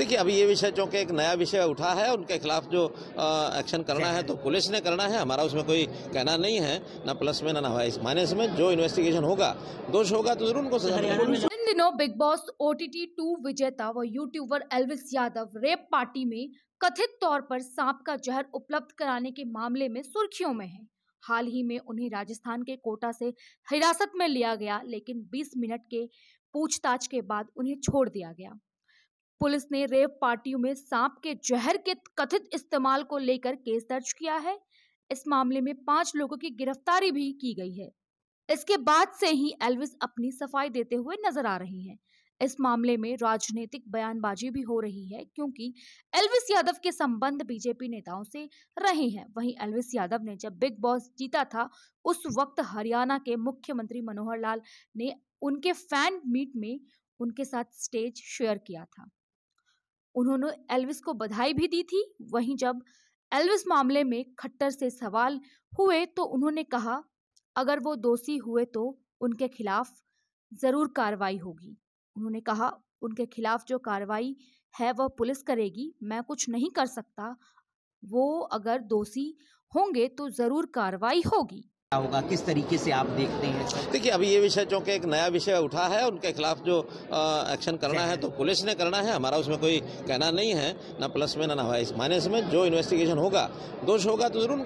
देखिए अभी ये विषय चूंकि एक नया विषय उठा है उनके खिलाफ जो एक्शन करना है तो पुलिस ने करना है हमारा उसमें कोई कहना नहीं है ना प्लस में ना माइनस में जो इन्वेस्टिगेशन होगा दोष होगा तो जरूर उनको सजा इन दिनों बिग बॉस ओ टी टी टू विजेता व YouTuber Elvish Yadav rave party में कथित तौर पर सांप का जहर उपलब्ध कराने के मामले में सुर्खियों में है हाल ही में उन्हें राजस्थान के कोटा से हिरासत में लिया गया लेकिन 20 मिनट के पूछताछ के बाद उन्हें छोड़ दिया गया पुलिस ने रेव पार्टियों में सांप के जहर के कथित इस्तेमाल को लेकर केस दर्ज किया है इस मामले में पांच लोगों की गिरफ्तारी भी की गई है इसके बाद से ही एल्विस अपनी सफाई देते हुए नजर आ रही हैं। इस मामले में राजनीतिक बयानबाजी भी हो रही है क्योंकि एल्विस यादव के संबंध बीजेपी नेताओं से रहे हैं वहीं एल्विस यादव ने जब बिग बॉस जीता था उस वक्त हरियाणा के मुख्यमंत्री मनोहर लाल ने उनके फैन मीट में उनके साथ स्टेज शेयर किया था उन्होंने एल्विस को बधाई भी दी थी वहीं जब एल्विस मामले में खट्टर से सवाल हुए तो उन्होंने कहा अगर वो दोषी हुए तो उनके खिलाफ ज़रूर कार्रवाई होगी उन्होंने कहा उनके खिलाफ जो कार्रवाई है वह पुलिस करेगी मैं कुछ नहीं कर सकता वो अगर दोषी होंगे तो ज़रूर कार्रवाई होगी होगा किस तरीके से आप देखते हैं देखिए अभी ये विषय चूंकि एक नया विषय उठा है उनके खिलाफ जो एक्शन करना है तो पुलिस ने करना है हमारा उसमें कोई कहना नहीं है ना प्लस में ना ना माइनस में जो इन्वेस्टिगेशन होगा दोष होगा तो जरूर